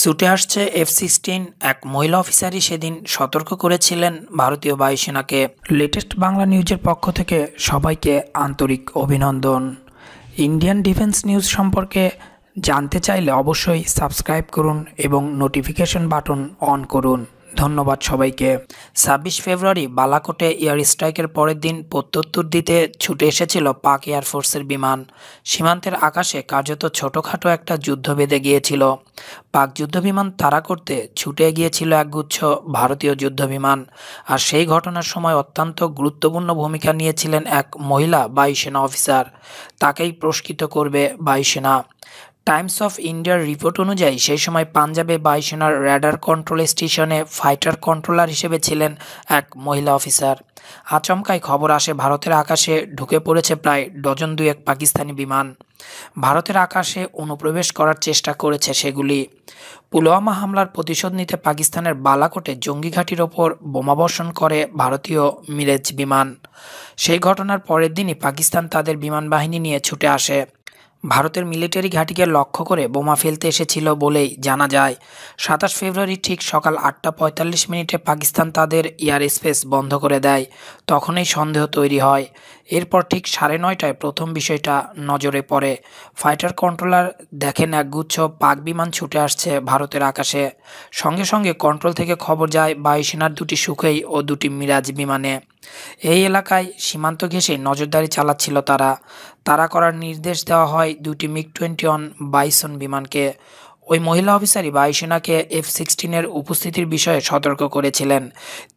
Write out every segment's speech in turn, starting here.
ছুটে আসছে F sixteen এক মহিলা অফিসারই সেদিন সতর্ক করেছিলেন ভারতীয় বায়ুসেনাকে লেটেস্ট বাংলা নিউজের পক্ষ থেকে সবাইকে আন্তরিক অভিনন্দন ইন্ডিয়ান ডিফেন্স নিউজ সম্পর্কে জানতে চাইলে অবশ্যই সাবস্ক্রাইব করুন এবং নোটিফিকেশন বাটন অন করুন ধন্যবাদ সবাইকে ছাব্বিশ ফেব্রুয়ারি বালাকোটে এয়ার স্ট্রাইকের পরের দিন প্রত্যুত্তর দিতে ছুটে এসেছিল পাক এয়ারফোর্সের বিমান সীমান্তের আকাশে কার্যত ছোটোখাটো একটা যুদ্ধ বেঁধে গিয়েছিল পাক যুদ্ধবিমান তাড়া করতে ছুটে গিয়েছিল একগুচ্ছ ভারতীয় যুদ্ধবিমান আর সেই ঘটনার সময় অত্যন্ত গুরুত্বপূর্ণ ভূমিকা নিয়েছিলেন এক মহিলা বায়ুসেনা অফিসার তাকেই পুরস্কৃত করবে বায়ুসেনা টাইমস অফ ইন্ডিয়ার রিপোর্ট অনুযায়ী সেই সময় পাঞ্জাবে বায়ুসেনার র্যাডার কন্ট্রোল স্টেশনে ফাইটার কন্ট্রোলার হিসেবে ছিলেন এক মহিলা অফিসার আচমকায় খবর আসে ভারতের আকাশে ঢুকে পড়েছে প্রায় ডজন দুয়েক পাকিস্তানি বিমান ভারতের আকাশে অনুপ্রবেশ করার চেষ্টা করেছে সেগুলি পুলওয়ামা হামলার প্রতিশোধ নিতে পাকিস্তানের বালাকোটে জঙ্গি ঘাঁটির ওপর বোমাবর্ষণ করে ভারতীয় মিরেজ বিমান সেই ঘটনার পরের দিনই পাকিস্তান তাদের বিমান বাহিনী নিয়ে ছুটে আসে ভারতের মিলিটারি ঘাঁটিকে লক্ষ্য করে বোমা ফেলতে এসেছিল বলেই জানা যায় সাতাশ ফেব্রুয়ারি ঠিক সকাল আটটা পঁয়তাল্লিশ মিনিটে পাকিস্তান তাদের এয়ার স্পেস বন্ধ করে দেয় তখনই সন্দেহ তৈরি হয় এরপর ঠিক সাড়ে নয়টায় প্রথম বিষয়টা নজরে পড়ে ফাইটার কন্ট্রোলার দেখেন একগুচ্ছ পাক বিমান ছুটে আসছে ভারতের আকাশে সঙ্গে সঙ্গে কন্ট্রোল থেকে খবর যায় বায়ুসেনার দুটি সুখেই ও দুটি মিরাজ বিমানে এই এলাকায় সীমান্ত ঘেঁষে নজরদারি চালাচ্ছিল তারা তারা করার নির্দেশ দেওয়া হয় দুটি মিগ টোয়েন্টি ওয়ান বাইসন বিমানকে ওই মহিলা অফিসারই বায়ুসেনাকে এফ সিক্সটিনের উপস্থিতির বিষয়ে সতর্ক করেছিলেন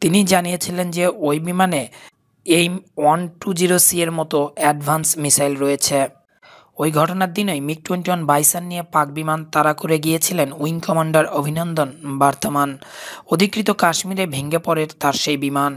তিনি জানিয়েছিলেন যে ওই বিমানে এই ওয়ান টু জিরো সি এর মতো অ্যাডভান্স মিসাইল রয়েছে ওই ঘটনার দিনেই মিগ টোয়েন্টি ওয়ান বাইসান নিয়ে পাক বিমান তাড়া করে গিয়েছিলেন উইং কমান্ডার অভিনন্দন বর্তমান অধিকৃত কাশ্মীরে ভেঙে পড়ে তার সেই বিমান